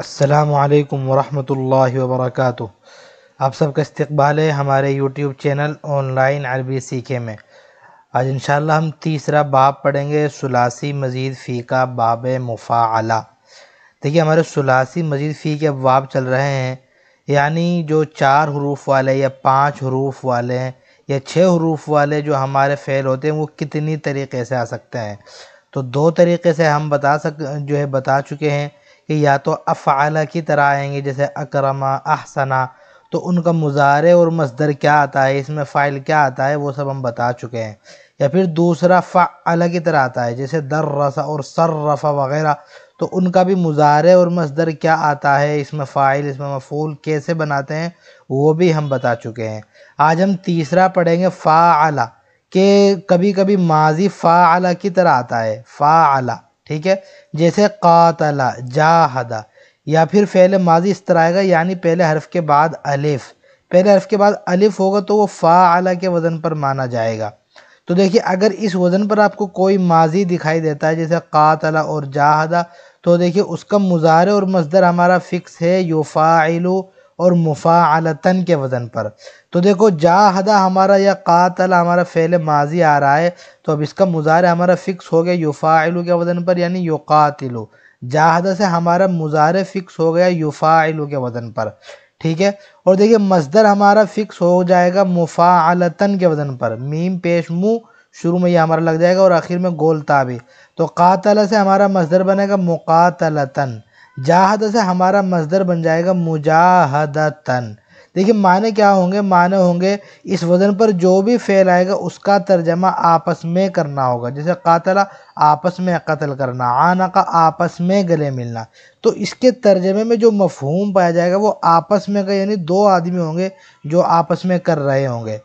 असलकम वरहमल वबरक आप सबका इस्तबाल है हमारे यूट्यूब चैनल ऑनलाइन अरबी सीखे में आज इन हम तीसरा बाब पढ़ेंगे सलासी मज़ीद फ़ी का बाब मुफ़ाला देखिए हमारे सलासी मज़ीद फ़ी के बाब चल रहे हैं यानी जो चार हरूफ वाले या पाँच हरूफ वाले हैं या छः हरूफ वाले जो हमारे फ़ेल होते हैं वो कितनी तरीके से आ सकते हैं तो दो तरीके से हम बता सक जो है बता चुके हैं कि या तो अफ़ाला की तरह आएंगे जैसे अकरमा अहसना तो उनका मुजारे और मज़दर क्या आता है इसमें फ़ाइल क्या आता है वो सब हम बता चुके हैं या फिर दूसरा फ़ाला की तरह आता है जैसे दर रसा और सर रफ़ा वग़ैरह तो उनका भी मुजारे और मजदर क्या आता है इसमें फ़ाइल इसमें मफूल कैसे बनाते हैं वो भी हम बता चुके हैं आज हम तीसरा पढ़ेंगे फ़ाला के कभी कभी माजी फ़ाला की तरह आता है फ़ाला ठीक है जैसे कातला जाहदा या फिर फ़ैल माजी इस तरह आएगा यानी पहले हर्फ के बाद अलिफ पहले हर्फ के बाद अलिफ होगा तो वो फ़ा आला के वज़न पर माना जाएगा तो देखिए अगर इस वज़न पर आपको कोई माजी दिखाई देता है जैसे कातला और जाहदा तो देखिए उसका मुजाहरे और मजदर हमारा फ़िक्स है यो फ़ाइलू और मुफ़ालतन के वज़न पर तो देखो जाहदा हमारा या कातल हमारा फ़ैल माजी आ रहा है तो अब इसका मुजाहरा हमारा फ़िक्स हो गया युफ़ाइलू के वज़न पर यानी युकातिलू जाहदा से हमारा मुजाह फ़िक्स हो गया युफ़ाइलू के वज़न पर ठीक है और देखिए मजदर हमारा फ़िक्स हो जाएगा मुफ़ालतन के वज़न पर मीम पेश मुँह शुरू में ये हमारा लग जाएगा और आखिर में गोल ताबी तो कातल से हमारा मजदर बनेगा मुकातलतन जाहद से हमारा मजदर बन जाएगा मुजाहदतन देखिए माने क्या होंगे माने होंगे इस वज़न पर जो भी फेल आएगा उसका तर्जमा आपस में करना होगा जैसे कातला आपस में कत्ल करना आना का आपस में गले मिलना तो इसके तर्जमे में जो मफहूम पाया जाएगा वो आपस में का यानी दो आदमी होंगे जो आपस में कर रहे होंगे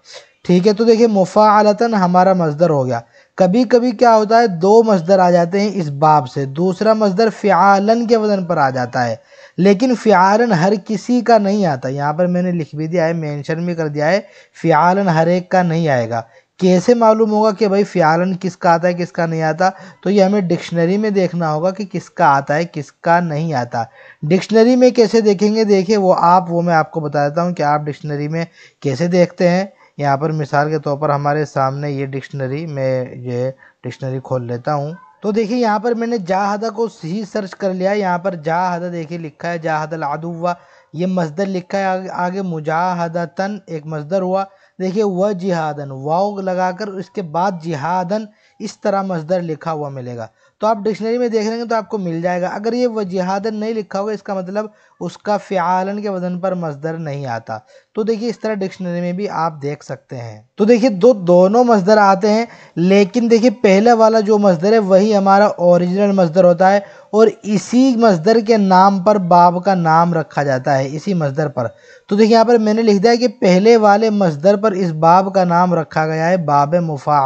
ठीक है तो देखिए मुफ़ालतन हमारा मजदर हो गया कभी कभी क्या होता है दो मजदर आ जाते हैं इस बाब से दूसरा मजदर फ़ियालन के वजन पर आ जाता है लेकिन फ़ियालन हर किसी का नहीं आता यहाँ पर मैंने लिख भी दिया है मेंशन भी कर दिया है फ़ियालन हर एक का नहीं आएगा कैसे मालूम होगा कि भाई फ़ियालन किसका आता है किसका नहीं आता तो ये हमें डिक्शनरी में देखना होगा कि किसका आता है किसका नहीं आता डिक्शनरी में कैसे देखेंगे देखिए वो आप वो मैं आपको बता देता हूँ कि आप डिक्शनरी में कैसे देखते हैं यहाँ पर मिसाल के तौर पर हमारे सामने ये डिक्शनरी मैं ये डिक्शनरी खोल लेता हूँ तो देखिए यहाँ पर मैंने जाहदा को सही सर्च कर लिया यहाँ पर जाहदा देखिए लिखा है जाहद आदुवा ये मजदर लिखा है आगे मुजाहदतन एक मजदर हुआ देखिए व जिहादन वाओ लगाकर इसके बाद जिहादन इस तरह मजदर लिखा हुआ मिलेगा तो आप डिक्शनरी में देख लेंगे तो आपको मिल जाएगा अगर ये वजहादन नहीं लिखा होगा इसका मतलब उसका फ़ियालन के वजन पर मजदर नहीं आता तो देखिए इस तरह डिक्शनरी में भी आप देख सकते हैं तो देखिए दो दोनों मजदर आते हैं लेकिन देखिए पहले वाला जो मजदर है वही हमारा ओरिजिनल मजदर होता है और इसी मजदर के नाम पर बाब का नाम रखा जाता है इसी मजदर पर तो देखिए यहाँ पर मैंने लिख दिया कि पहले वाले मजदर पर इस बाब का नाम रखा गया है बाब मुफा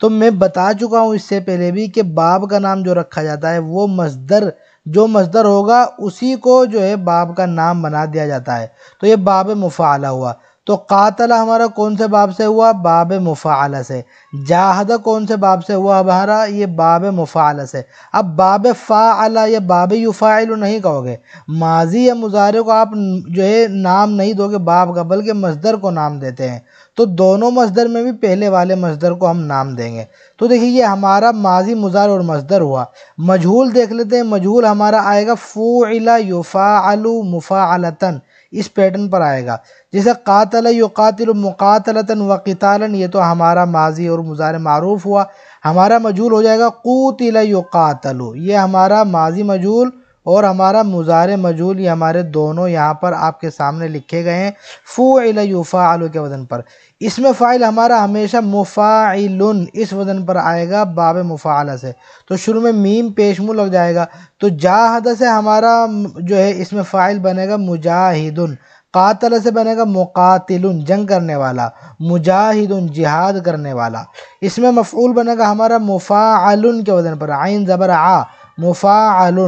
तो मैं बता चुका हूँ इससे पहले भी कि बाब का का नाम जो रखा जाता है वो मजदर जो मजदर होगा उसी को जो है बाब का नाम बना दिया जाता है तो ये बाब मुफाला हुआ तो कातला हमारा कौन से बाब से हुआ बाब मुफाला से जाहद कौन से बाब से हुआ हमारा ये बाब मुफाला से अब बाब फ़ाला या बाब युफ़ाइल नहीं कहोगे माजी या मुजारे को आप जो है नाम नहीं दोगे बाब का बल्कि मजदर को नाम देते हैं तो दोनों मजदर में भी पहले वाले मजदर को हम नाम देंगे तो देखिए ये हमारा माजी मुजार और मजदर हुआ मजहूल देख लेते हैं मजहूल हमारा आएगा फ़ूला युफ़ालु मुफ़ालतन इस पैटर्न पर आएगा जैसे कातल युकातिल मुकातलतन व कतालन ये तो हमारा माजी और मुजार मरूफ हुआ हमारा मजहूल हो जाएगा कूतिल युकातलु ये हमारा माजी मजहूल और हमारा मुजार मजूल ये हमारे दोनों यहाँ पर आपके सामने लिखे गए हैं फ़ुल आलो के वज़न पर इसमें फ़ाइल हमारा हमेशा मुफ़ाइल इस वज़न पर आएगा बाब मुफ़ाल से तो शुरू में मीम पेशमू लग जाएगा तो जाहद से हमारा जो है इसमें फ़ाइल बनेगा मुजाहिदन कातल से बनेगा मुकातिल जंग करने वाला मुजाहिद जिहाद करने वाला इसमें मफूल बनेगा हमारा मुफ़ाल के वजन पर आइन ज़बर आ मुफ़ाल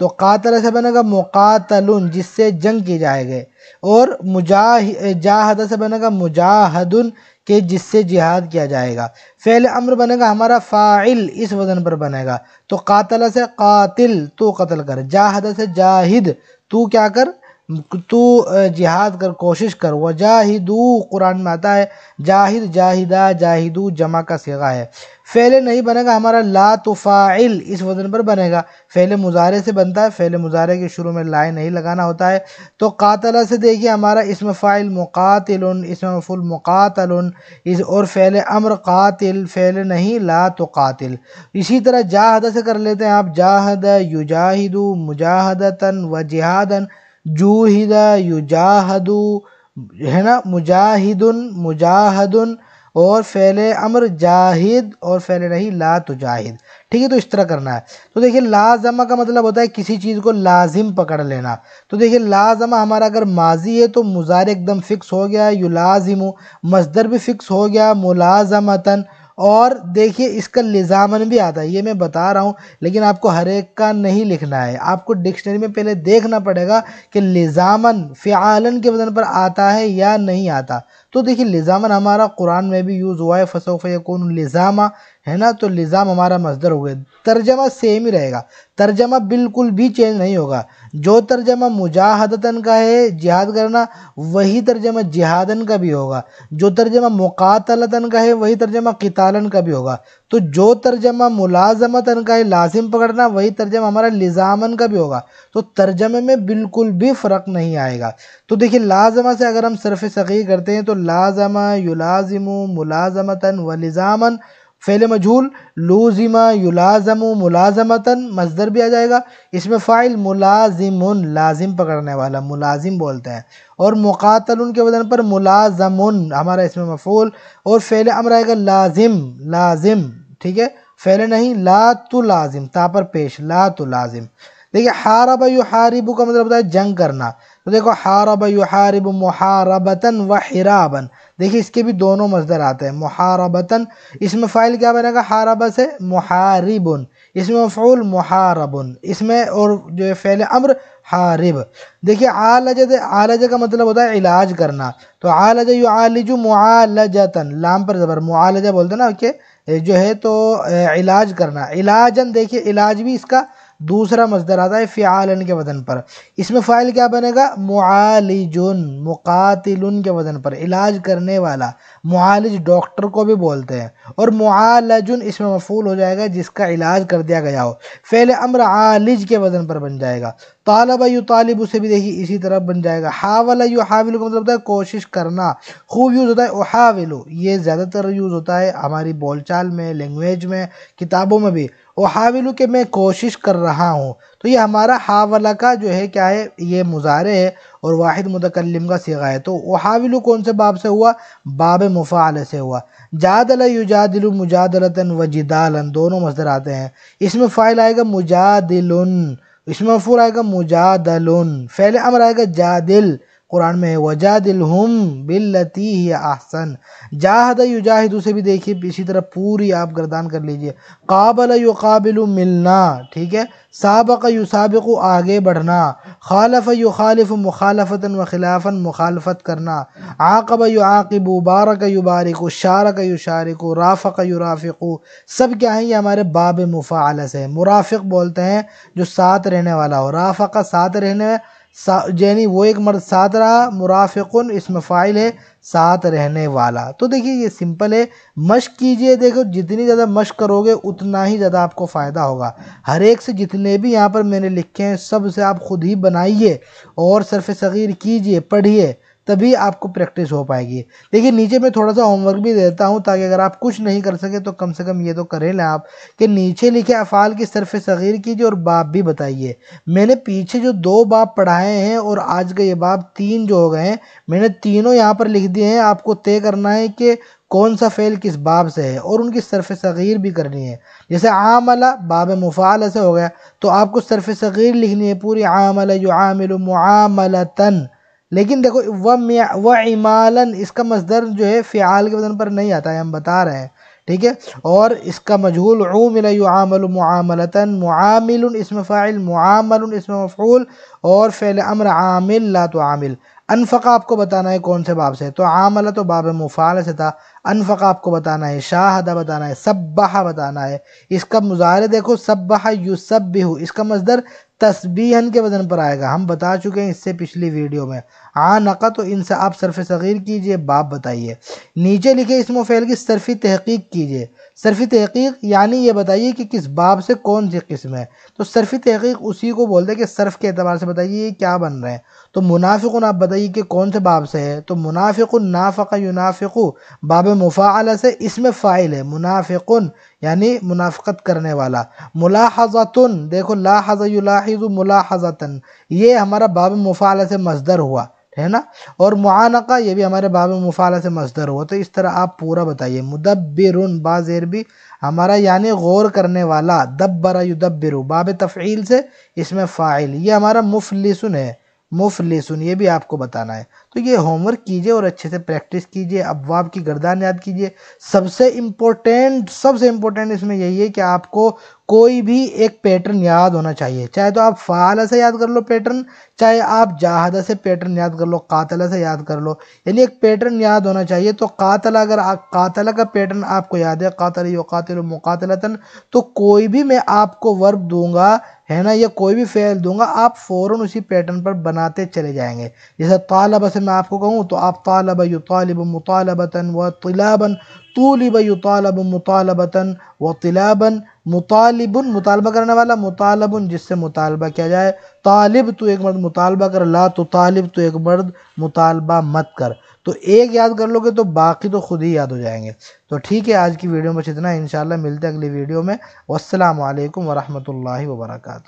तो कातल से बनेगा मुकातल जिससे जंग की जाएगी और मुजाह से बनेगा मुजाहदन के जिससे जिहाद किया जाएगा फ़ैल अम्र बनेगा हमारा फ़ाइल इस वज़न पर बनेगा तो कातल से कातिल तो कत्ल कर जाहद से जाहिद तू क्या कर तो जिहाद कर कोशिश कर जाहिदू कुरान में आता है जाहिद जाहिदा जाहिदू जमा का सेगा है फ़ैल नहीं बनेगा हमारा ला तो फ़ाइल इस वजन पर बनेगा फ़ैल मुजारे से बनता है फ़ैल मुजारे के शुरू में लाए नहीं लगाना होता है तो कातला से देखिए हमारा इसमें फ़ाइल मुकातल इसमें फुल मुकातल इस और फ़ैल अमर कातिल फ़ैल नहीं ला तो कातिल इसी तरह जाहद से कर लेते हैं आप जाहद युजाहिदू मुजाहदतन व जिहादन जूहिद युजाहदु है ना मुजाहिदुन मुजाहदुन और फैले अमर जाहिद और फैले नहीं ला तो जाहिद ठीक है तो इस तरह करना है तो देखिए लाजमा का मतलब होता है किसी चीज़ को लाजिम पकड़ लेना तो देखिए लाजमा हमारा अगर माजी है तो मुजार एकदम फिक्स हो गया यु युलाजिम मजदर भी फिक्स हो गया मुलाजमतन और देखिए इसका लिजामन भी आता है ये मैं बता रहा हूँ लेकिन आपको हर एक का नहीं लिखना है आपको डिक्शनरी में पहले देखना पड़ेगा कि लिजामन फ़ियालन के वजन पर आता है या नहीं आता तो देखिए लिजामन हमारा कुरान में भी यूज़ हुआ है फसोफ़ यकून लिजामा है ना तो लिज़ाम हमारा मजदर हो गया तर्जमा सेम ही रहेगा तर्जमा बिल्कुल भी चेंज नहीं होगा जो तर्जमा मुजाहदतन का है जिहाद करना वही तर्जमा जिहादन का भी होगा जो तर्जमा मुकातलतन का है वही तर्जमा कितालन का भी होगा तो जो तर्जमा मुलाजमतन का है लाजिम पकड़ना वही तर्जमा हमारा लिजामन का भी होगा तो तर्जमे में बिल्कुल भी फ़र्क नहीं आएगा तो देखिए लाजमा से अगर हम सरफ़ सकी करते हैं तो लाजमा युलाजिम मुलाजमतन व लिजामन फ़ैल मजहूल लूजिमा युलाजम मुलाजमतन मजदर भी आ जाएगा इसमें फ़ाइल मुलाजिम लाजिम पकड़ने वाला मुलाजिम बोलते हैं और मुकातल के वजन पर मुलाजम हमारा इसमें मफूल और फ़ैल अमर आएगा लाजिम लाजिम ठीक है फ़ैल नहीं ला तो लाजिम ता पर पेश ला तो लाजिम देखिए हारब हारिबू का मतलब होता है जंग करना तो देखो हारब हारिब मुहारबतन व हिराबन देखिए इसके भी दोनों मजदर आते हैं मुहारबतन इसमें फ़ाइल क्या बनेगा हारब से मुहारिबन इसमें फूल मुहारबन इसमें और जो है फ़ैल अम्र हारिब देखिए आलज आलज का मतलब होता है इलाज करना तो आलज यु आलिजु मुआलजतन लाम पर ज़बर मुआलजा बोलते ना ओके जो है तो इलाज करना इलाजन देखिए इलाज भी इसका दूसरा मजदर आता है फ़ियालन के वजन पर इसमें फ़ाइल क्या बनेगा मुआलिजुन मुकातिल के वजन पर इलाज करने वाला मुआलिज डॉक्टर को भी बोलते हैं और मुआलजुन इसमें मफूल हो जाएगा जिसका इलाज कर दिया गया हो फ़ैल अम्र आलिज के वजन पर बन जाएगा तालब यू तालिब उसे भी देखिए इसी तरह बन जाएगा हावला यू हाविल का मतलब होता है कोशिश करना खूब यूज़ होता है ओहाविलो ये ज़्यादातर यूज़ होता है हमारी बोलचाल में लैंग्वेज में किताबों में भी ओहाविलो के मैं कोशिश कर रहा हूँ तो ये हमारा हावला का जो है क्या है ये मुजारे है और वाहिद मुतकलम का सिगा है तो ओहाविलो कौन से बाब से हुआ बाब मुफ़ाल से हुआ जादल युजादिल मुजादलता व जिदालन दोनों मजदर आते हैं इसमें फ़ाइल आएगा मुजादिल इसमें मफूर आएगा मुजादल फैले अमर आएगा जादिल कुरान में है वजा दिल हम बिल्लती ही आहसन जाहद युजाहिद उसे भी देखिए इसी तरह पूरी आप गर्दान कर लीजिए काबल काबिल मिलना ठीक है सबक यु युसाबिक आगे बढ़ना खालफ यु खालिफ मुखालफता व खिलाफन मुखालफत करना आकब यु आकब उबारक यु बारिक शारक यु शारिक राफ़क यु राफ़िक सब क्या है ये हमारे बाब आलस है मुराफ़िक बोलते हैं जो साथ रहने वाला हो राफ का साथ रहने यानी वो एक मर्द साथ रहा मुराफ़िकुन इसमें फ़ाइल है साथ रहने वाला तो देखिए ये सिंपल है मश्क कीजिए देखो जितनी ज़्यादा मश्क करोगे उतना ही ज़्यादा आपको फ़ायदा होगा हर एक से जितने भी यहाँ पर मैंने लिखे हैं सब से आप ख़ुद ही बनाइए और सरफ़ सग़ीर कीजिए पढ़िए तभी आपको प्रैक्टिस हो पाएगी देखिए नीचे मैं थोड़ा सा होमवर्क भी देता हूँ ताकि अगर आप कुछ नहीं कर सके तो कम से कम ये तो करें ना आप कि नीचे लिखे अफ़ाल की सरफ़ सग़ीर कीजिए और बाप भी बताइए मैंने पीछे जो दो बाप पढ़ाए हैं और आज का ये बाप तीन जो हो गए हैं मैंने तीनों यहाँ पर लिख दिए हैं आपको तय करना है कि कौन सा फ़ेल किस बाब से है और उनकी सरफ़ सग़ीर भी करनी है जैसे आम अला बाब मुफ़ाल से हो गया तो आपको सरफ़ सग़ीर लिखनी है पूरी आम अला जो आमिल तन लेकिन देखो वह व इमालन इसका मजदर जो है फ़ियाल के वजन पर नहीं आता है हम बता रहे हैं ठीक है और इसका मजहूल ऊमिल मामलता मामिल इसमें फ़ाइल मामल इसमें मफूल और फ़ैल अमर आमिल ला तो आमिल अनफ़ा आपको बताना है कौन से बाब से तो आमला तो बाब मुफ़ाल से था अनफका आपको बताना है शाहदा बताना है बहा बताना है इसका मुजाहरे देखो सब यू भी हो इसका मजदर तस्बीहन के वजन पर आएगा हम बता चुके हैं इससे पिछली वीडियो में आ नका तो इनसे आप सरफ़ सग़ीर कीजिए बाप बताइए नीचे लिखे इस फैल की सरफ़ी तहकीक कीजिए सरफ़ी तहकीक यानी ये बताइए कि किस बाप से कौन सी किस्म है तो सरफ़ी तहकीक उसी को बोलते हैं कि सर्फ़ के अतबार से बताइए ये क्या बन रहे हैं तो मुनाफिकन आप बताइए कि कौन से बाप से है तो मुनाफिक नाफ़ा युनाफिक बाब में मुफ़ाला से इसमें फ़ाइल है मुनाफिकन यानी मुनाफ़त करने वाला मुलाहज़तन देखो लाहज़ मुलाहज़तन ये हमारा बाब मुफ़ाला से मजदर हुआ है ना और मुआनका ये भी हमारे बाब मुफ़ाला से मजदर हुआ तो इस तरह आप पूरा बताइए मुदब्बिर बाजेर भी हमारा यानी गौर करने वाला दब्बरा युदब्बिर बाब तफ़ील से इसमें फ़ाइल ये हमारा मुफलिसन है मुफ्त लेसुन ये भी आपको बताना है तो ये होमवर्क कीजिए और अच्छे से प्रैक्टिस कीजिए वाप की गर्दान याद कीजिए सबसे इम्पोर्टेंट सबसे इम्पोर्टेंट इसमें यही है कि आपको कोई भी एक पैटर्न याद होना चाहिए चाहे तो आप फ़ाला से याद कर लो पैटर्न चाहे आप जहादा से पैटर्न याद कर लो कातला से याद कर लो यानी एक पैटर्न याद होना चाहिए तो कातला अगर आप कातला का पैटर्न आपको याद है कातल यो कातल मुकातलता तो कोई भी मैं आपको वर्ब दूँगा है ना या कोई भी फ़ेल दूंगा आप फ़ौर उसी पैटर्न पर बनाते चले जाएंगे जैसे तालब से मैं आपको कहूँ तो आप तालब यु तालब मुतालबता व तिलाबन तूलिब यु तालब मुतालबता व तिलाबन मुतालबन मुतालबा करने वाला मुतालबन जिससे मुतालबा किया जाए तालिब तो एक मर्द मुतालबा कर ला तो तालिब तो एक मर्द मुतालबा मत कर तो एक याद कर लोगे तो बाकी तो खुद ही याद हो जाएंगे तो ठीक है आज की वीडियो में इतना इन मिलते हैं अगली वीडियो में वालेकुम वरहमल वर्का